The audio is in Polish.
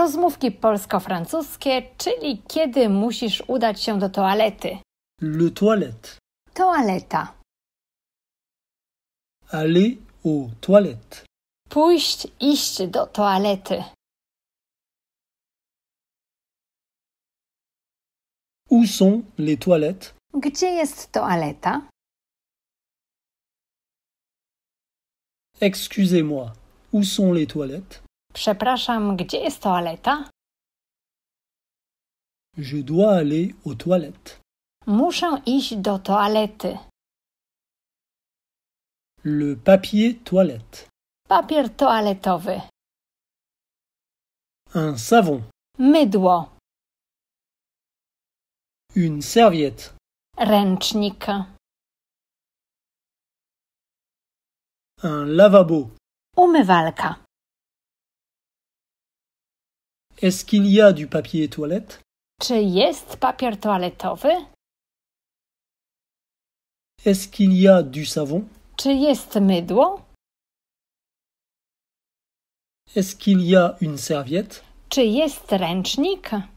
Rozmówki polsko-francuskie, czyli kiedy musisz udać się do toalety. Le toilette. Toaleta. Aller au toilette. Pójść, iść do toalety. Où sont les toilettes? Gdzie jest toaleta? Excusez-moi, où sont les toilettes? Przepraszam, gdzie jest toaleta? Je dois aller aux toilettes. Muszę iść do toalety. Le papier toilette. Papier toaletowy. Un savon. Mydło. Une serviette. Ręcznik. Un lavabo. Umywalka. Est-ce qu'il y a du papier toilette? Czy jest papier toaletowy? Est-ce qu'il y a du savon? Czy jest mydło? Est-ce qu'il y a une serviette? Czy jest ręcznik?